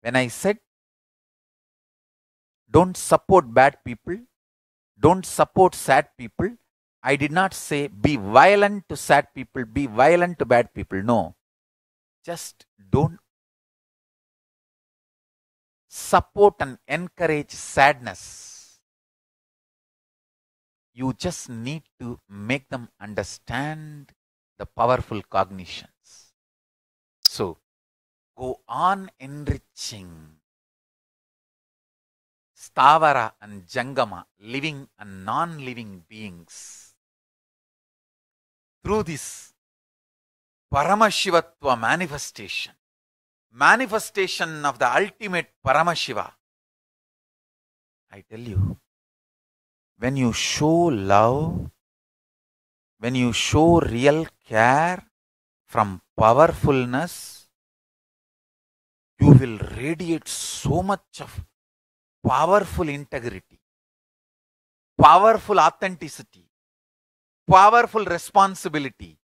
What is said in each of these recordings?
When I said, don't support bad people, don't support sad people, I did not say be violent to sad people, be violent to bad people. No. Just don't support and encourage sadness. You just need to make them understand the powerful cognitions. So, go on enriching Stavara and Jangama, living and non living beings. Through this Paramashivatva manifestation, manifestation of the ultimate Paramashiva, I tell you, when you show love, when you show real care from powerfulness, you will radiate so much of powerful integrity, powerful authenticity, powerful responsibility,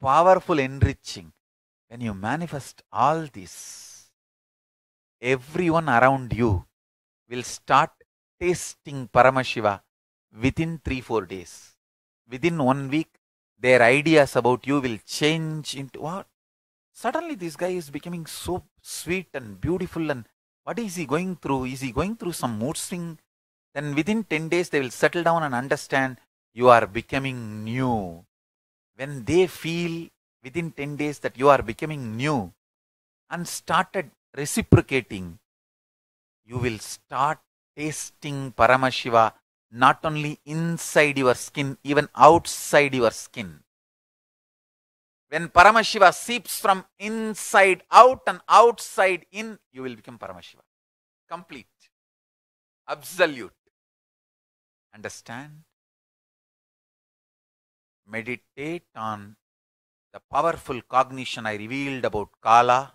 powerful enriching. When you manifest all this, everyone around you will start tasting Paramashiva within 3 4 days. Within one week, their ideas about you will change into what? Suddenly this guy is becoming so sweet and beautiful and what is he going through? Is he going through some mood swing? Then within 10 days they will settle down and understand you are becoming new. When they feel within 10 days that you are becoming new and started reciprocating, you will start tasting Paramashiva not only inside your skin, even outside your skin. When Paramashiva seeps from inside out and outside in, you will become Paramashiva. Complete. Absolute. Understand? Meditate on the powerful cognition I revealed about Kala,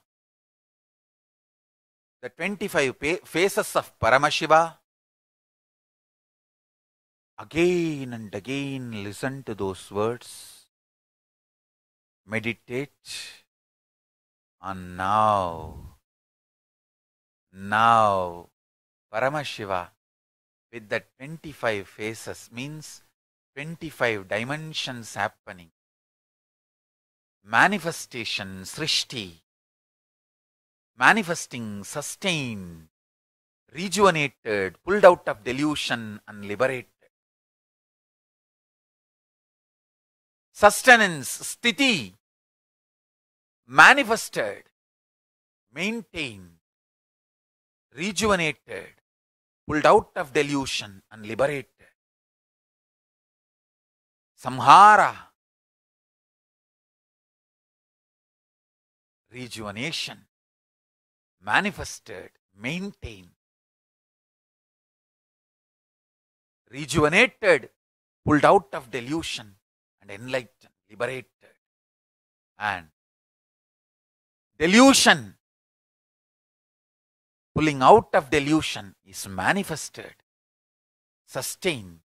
the 25 faces of Paramashiva. Again and again, listen to those words meditate on now. Now, Paramashiva with the 25 faces means 25 dimensions happening. Manifestation, Srishti, manifesting, sustained, rejuvenated, pulled out of delusion and liberated. Sustenance, Sthiti, manifested, maintained, rejuvenated, pulled out of delusion and liberated. Samhara, rejuvenation, manifested, maintained, rejuvenated, pulled out of delusion and enlightened, liberated, and delusion. Pulling out of delusion is manifested, sustained,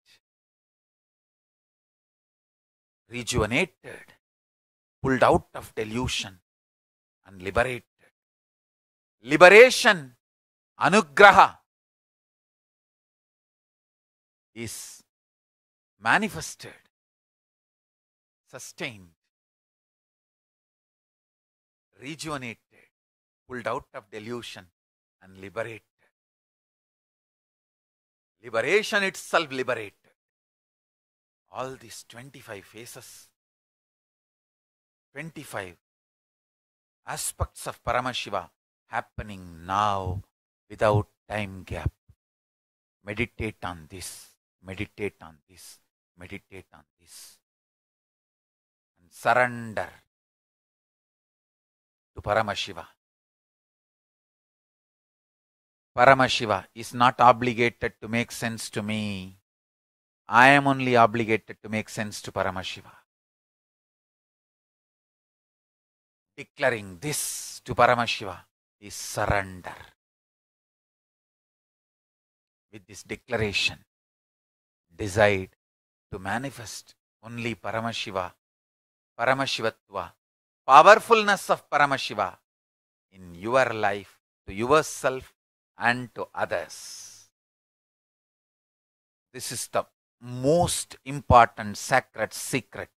rejuvenated, pulled out of delusion and liberated. Liberation, anugraha, is manifested, sustained, rejuvenated, pulled out of delusion and liberated. Liberation itself liberated. All these 25 phases, 25 aspects of Paramashiva happening now without time gap. Meditate on this, meditate on this, meditate on this. And surrender. Paramashiva. Paramashiva is not obligated to make sense to me. I am only obligated to make sense to Paramashiva. Declaring this to Paramashiva is surrender. With this declaration, decide to manifest only Paramashiva, Paramashivatva powerfulness of Paramashiva in your life, to yourself and to others. This is the most important sacred secret